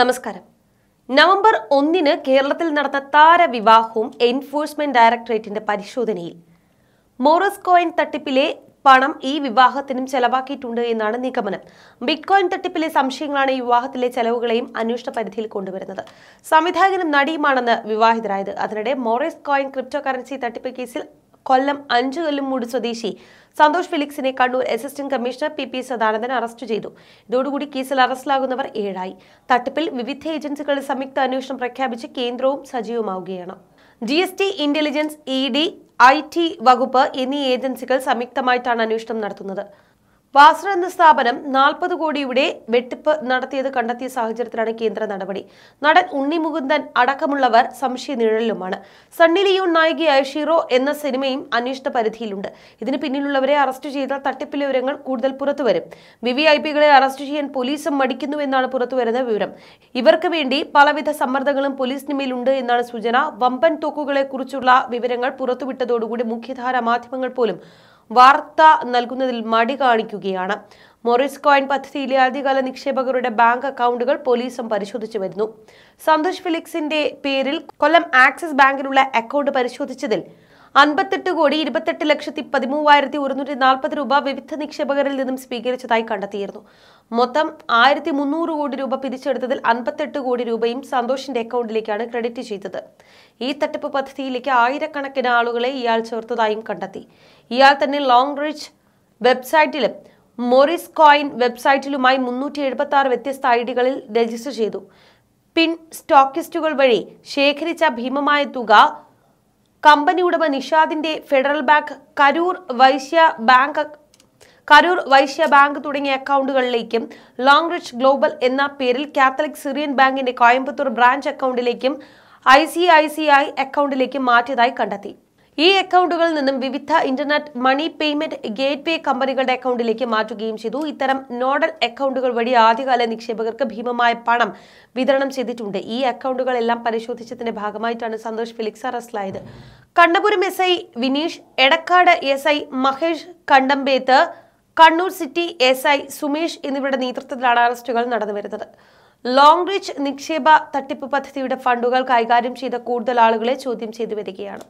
നമസ്കാരം നവംബർ ഒന്നിന് കേരളത്തിൽ നടന്ന താരവിവാഹവും എൻഫോഴ്സ്മെന്റ് ഡയറക്ടറേറ്റിന്റെ പരിശോധനയിൽ മോറസ് കോയിൻ തട്ടിപ്പിലെ പണം ഈ വിവാഹത്തിനും ചെലവാക്കിയിട്ടുണ്ട് എന്നാണ് നിഗമനം ബിറ്റ്കോയിൻ തട്ടിപ്പിലെ സംശയങ്ങളാണ് ഈ വിവാഹത്തിലെ ചെലവുകളെയും അന്വേഷണ പരിധിയിൽ കൊണ്ടുവരുന്നത് സംവിധായകനും നടിയുമാണെന്ന് വിവാഹിതരായത് അതിനിടെ മോറിസ് കോയിൻ ക്രിപ്റ്റോ കറൻസി തട്ടിപ്പ് കേസിൽ കൊല്ലം അഞ്ചുകല്ലുമൂട് സ്വദേശി സന്തോഷ് ഫിലിക്സിനെ Kannur assistant commissioner P P Sadanandan arrest ചെയ്തു ഇതോടുകൂടി കേസിൽ അറസ്റ്റിലാകുന്നവർ ഏഴായി തട്ടിപ്പിൽ വിവിധ ഏജൻസികളിൽ സംയുക്ത അന്വേഷണം പ്രഖ്യാപിച്ച് കേന്ദ്രവും സജീവമാവുകയാണ് G S T intelligence E D I T വകുപ്പ് എന്നീ ഏജൻസികൾ സംയുക്തമായിട്ടാണ് അന്വേഷണം നടത്തുന്നത് വാസ്ത്ര എന്ന സ്ഥാപനം നാൽപ്പത് കോടിയുടെ വെട്ടിപ്പ് നടത്തിയത് കണ്ടെത്തിയ സാഹചര്യത്തിലാണ് കേന്ദ്ര നടപടി നടൻ ഉണ്ണി മുകുന്ദൻ അടക്കമുള്ളവർ സംശയ നിഴലിലുമാണ് സണ്ണി ലിയോൺ നായികയായ ഷീറോ എന്ന സിനിമയും അന്വേഷണ പരിധിയിലുണ്ട് ഇതിന് പിന്നിലുള്ളവരെ അറസ്റ്റ് ചെയ്താൽ തട്ടിപ്പിലെ വിവരങ്ങൾ കൂടുതൽ പുറത്തുവരും വി വി ഐ പികളെ അറസ്റ്റ് ചെയ്യാൻ പോലീസും മടിക്കുന്നുവെന്നാണ് പുറത്തുവരുന്ന വിവരം ഇവർക്ക് വേണ്ടി പലവിധ സമ്മർദ്ദങ്ങളും പോലീസിനുമേലുണ്ട് എന്നാണ് സൂചന വമ്പൻ തോക്കുകളെ കുറിച്ചുള്ള വിവരങ്ങൾ പുറത്തുവിട്ടതോടുകൂടി മുഖ്യധാര മാധ്യമങ്ങൾ പോലും വാർത്ത നൽകുന്നതിൽ മടി കാണിക്കുകയാണ് മോറിസ് കോയിൻ പദ്ധതിയിലെ ആദ്യകാല നിക്ഷേപകരുടെ ബാങ്ക് അക്കൗണ്ടുകൾ പോലീസും പരിശോധിച്ചു വരുന്നു സന്തോഷ് ഫിലിക്സിന്റെ പേരിൽ കൊല്ലം ആക്സിസ് ബാങ്കിലുള്ള അക്കൗണ്ട് പരിശോധിച്ചതിൽ അൻപത്തെട്ട് കോടി ഇരുപത്തെട്ട് ലക്ഷത്തി പതിമൂവായിരത്തി ഒരുന്നൂറ്റി നാൽപ്പത് രൂപ വിവിധ നിക്ഷേപകരിൽ നിന്നും സ്വീകരിച്ചതായി കണ്ടെത്തിയിരുന്നു മൊത്തം ആയിരത്തി മുന്നൂറ് കോടി രൂപ പിരിച്ചെടുത്തതിൽ അൻപത്തെട്ട് കോടി രൂപയും സന്തോഷിന്റെ അക്കൗണ്ടിലേക്കാണ് ക്രെഡിറ്റ് ചെയ്തത് ഈ തട്ടിപ്പ് പദ്ധതിയിലേക്ക് ആയിരക്കണക്കിന് ആളുകളെ ഇയാൾ ചേർത്തതായും കണ്ടെത്തി ഇയാൾ തന്നെ ലോങ് റിച്ച് വെബ്സൈറ്റിലും മോറിസ് കോയിൻ വെബ്സൈറ്റിലുമായി മുന്നൂറ്റി എഴുപത്തി ആറ് വ്യത്യസ്ത ഐ ഡികളിൽ രജിസ്റ്റർ ചെയ്തു പിൻ സ്റ്റോക്കിസ്റ്റുകൾ വഴി ശേഖരിച്ച ഭീമമായ തുക കമ്പനി ഉടമ നിഷാദിന്റെ ഫെഡറൽ ബാങ്ക് കരൂർ വൈശ്യ ബാങ്ക് കരൂർ വൈശ്യ ബാങ്ക് തുടങ്ങിയ അക്കൗണ്ടുകളിലേക്കും ലോങ് റിച്ച് ഗ്ലോബൽ എന്ന പേരിൽ കാത്തലിക് സിറിയൻ ബാങ്കിന്റെ കോയമ്പത്തൂർ ബ്രാഞ്ച് അക്കൗണ്ടിലേക്കും I C I C I അക്കൗണ്ടിലേക്കും മാറ്റിയതായി കണ്ടെത്തി ഈ അക്കൗണ്ടുകളിൽ നിന്നും വിവിധ internet money payment gateway കമ്പനികളുടെ അക്കൗണ്ടിലേക്ക് മാറ്റുകയും ചെയ്തു ഇത്തരം നോഡൽ അക്കൗണ്ടുകൾ വഴി ആദ്യകാല നിക്ഷേപകർക്ക് ഭീമമായ പണം വിതരണം ചെയ്തിട്ടുണ്ട് ഈ അക്കൗണ്ടുകളെല്ലാം പരിശോധിച്ചതിന്റെ ഭാഗമായിട്ടാണ് സന്തോഷ് ഫിലിക്സ് അറസ്റ്റിലായത് Kannapuram S I Vineesh Edakkad S I Mahesh Kandambeth Kannur city S I Sumesh എന്നിവരുടെ നേതൃത്വത്തിലാണ് അറസ്റ്റുകൾ നടന്നുവരുന്നത് ലോങ് റീച്ച് നിക്ഷേപ തട്ടിപ്പ് പദ്ധതിയുടെ ഫണ്ടുകൾ കൈകാര്യം ചെയ്ത കൂടുതൽ ആളുകളെ ചോദ്യം ചെയ്തു വരികയാണ്